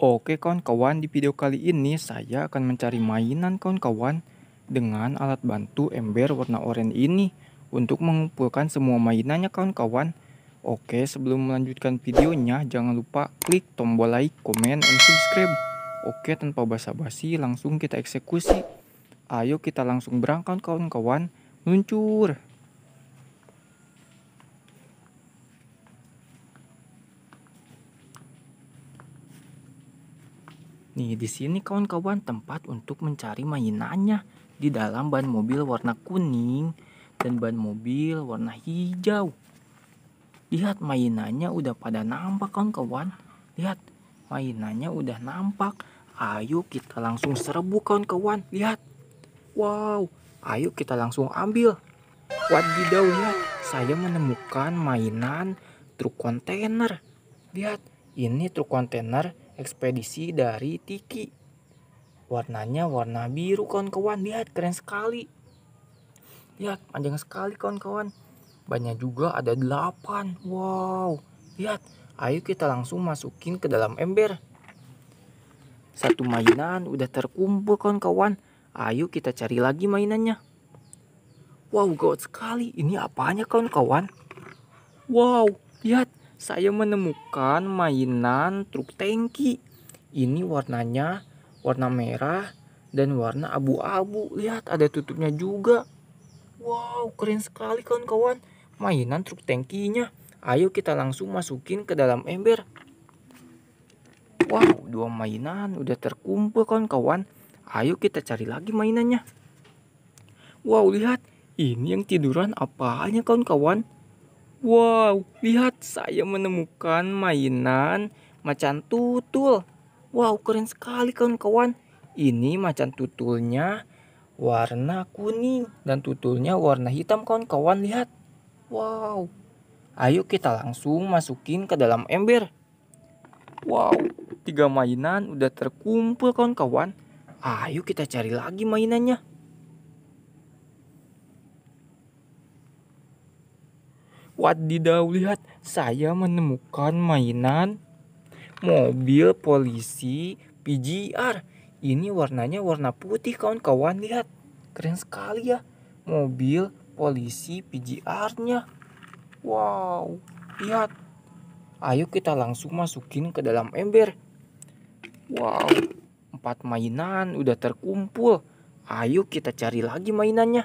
Oke kawan-kawan, di video kali ini saya akan mencari mainan kawan-kawan dengan alat bantu ember warna oranye ini untuk mengumpulkan semua mainannya kawan-kawan. Oke, sebelum melanjutkan videonya, jangan lupa klik tombol like, comment, and subscribe. Oke, tanpa basa-basi, langsung kita eksekusi. Ayo kita langsung berangkat kawan-kawan. Luncur! Nih, di sini kawan-kawan tempat untuk mencari mainannya. Di dalam ban mobil warna kuning dan ban mobil warna hijau. Lihat mainannya udah pada nampak kawan-kawan. Lihat, mainannya udah nampak. Ayo kita langsung serbu kawan-kawan. Lihat. Wow, ayo kita langsung ambil. Wadidaw, ya Saya menemukan mainan truk kontainer. Lihat, ini truk kontainer ekspedisi dari Tiki. Warnanya warna biru kawan-kawan, lihat keren sekali. Lihat panjang sekali kawan-kawan. Banyak juga ada 8. Wow. Lihat, ayo kita langsung masukin ke dalam ember. Satu mainan udah terkumpul kawan-kawan. Ayo kita cari lagi mainannya. Wow, gawat sekali. Ini apanya kawan-kawan? Wow, lihat saya menemukan mainan truk tangki. Ini warnanya warna merah dan warna abu-abu. Lihat ada tutupnya juga. Wow, keren sekali kawan-kawan. Mainan truk tangkinya. Ayo kita langsung masukin ke dalam ember. Wow, dua mainan udah terkumpul kawan-kawan. Ayo kita cari lagi mainannya. Wow, lihat. Ini yang tiduran apanya kawan-kawan? Wow, lihat saya menemukan mainan macan tutul. Wow, keren sekali kawan-kawan. Ini macan tutulnya warna kuning dan tutulnya warna hitam kawan-kawan lihat. Wow. Ayo kita langsung masukin ke dalam ember. Wow, tiga mainan udah terkumpul kawan-kawan. Ayo kita cari lagi mainannya. Wadidaw, lihat saya menemukan mainan mobil polisi PGR. Ini warnanya warna putih kawan-kawan, lihat. Keren sekali ya mobil polisi PGR-nya. Wow, lihat. Ayo kita langsung masukin ke dalam ember. Wow, empat mainan udah terkumpul. Ayo kita cari lagi mainannya.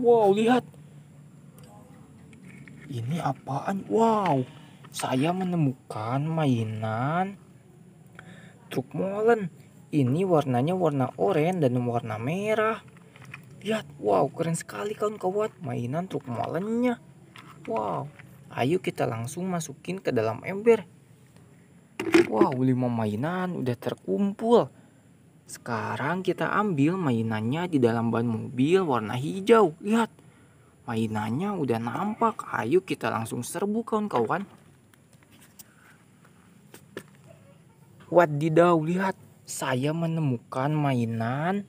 Wow, lihat. Ini apaan? Wow, saya menemukan mainan truk molen. Ini warnanya warna oranye dan warna merah. Lihat, wow, keren sekali kawan-kawan mainan truk molennya. Wow, ayo kita langsung masukin ke dalam ember. Wow, lima mainan udah terkumpul. Sekarang kita ambil mainannya di dalam ban mobil warna hijau. Lihat, mainannya udah nampak. Ayo kita langsung serbu kawan-kawan. Wadidaw, lihat. Saya menemukan mainan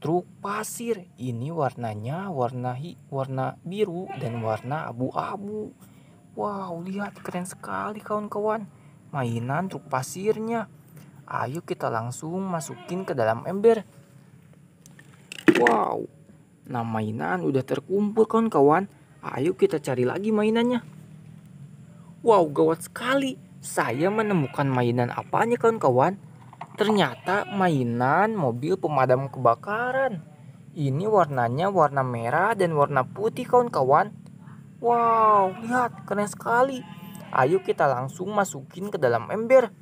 truk pasir. Ini warnanya warna hi, warna biru dan warna abu-abu. Wow, lihat keren sekali kawan-kawan. Mainan truk pasirnya. Ayo kita langsung masukin ke dalam ember. Wow, nah mainan udah terkumpul kan kawan. Ayo kita cari lagi mainannya. Wow, gawat sekali. Saya menemukan mainan apanya kawan kawan? Ternyata mainan mobil pemadam kebakaran. Ini warnanya warna merah dan warna putih kawan-kawan. Wow, lihat keren sekali. Ayo kita langsung masukin ke dalam ember.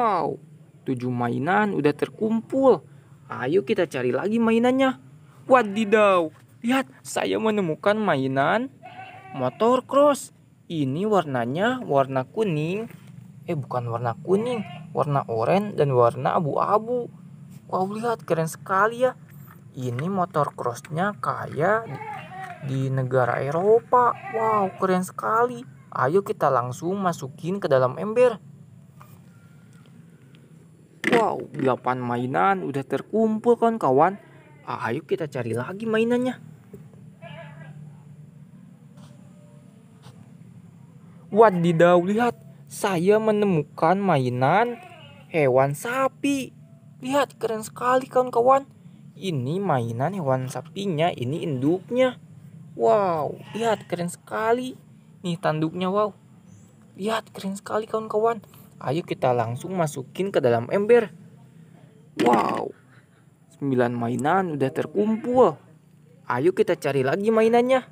Wow, tujuh mainan udah terkumpul. Ayo kita cari lagi mainannya. Wadidaw, lihat saya menemukan mainan motor cross. Ini warnanya warna kuning. Eh bukan warna kuning, warna oranye dan warna abu-abu. Wow lihat keren sekali ya. Ini motor crossnya kayak di negara Eropa. Wow, keren sekali. Ayo kita langsung masukin ke dalam ember. Wow, 8 mainan udah terkumpul kan kawan. Ah, ayo kita cari lagi mainannya. Wadidaw, lihat. Saya menemukan mainan hewan sapi. Lihat, keren sekali kawan-kawan. Ini mainan hewan sapinya, ini induknya. Wow, lihat keren sekali. Nih tanduknya, wow. Lihat, keren sekali kawan-kawan. Ayo kita langsung masukin ke dalam ember. Wow, sembilan mainan udah terkumpul. Ayo kita cari lagi mainannya.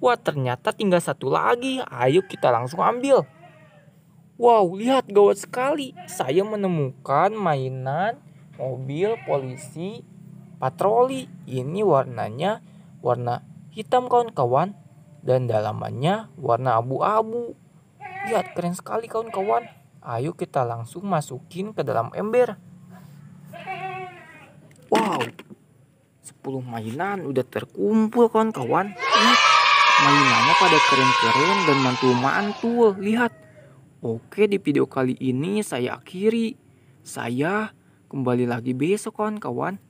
Wah ternyata tinggal satu lagi. Ayo kita langsung ambil. Wow, lihat gawat sekali. Saya menemukan mainan mobil polisi patroli. Ini warnanya warna hitam kawan-kawan dan dalamannya warna abu-abu. Lihat keren sekali kawan-kawan. Ayo kita langsung masukin ke dalam ember. Wow. 10 mainan udah terkumpul kawan-kawan. Mainannya pada keren-keren dan mantul-mantul. Lihat. Oke, di video kali ini saya akhiri. Saya kembali lagi besok kawan-kawan.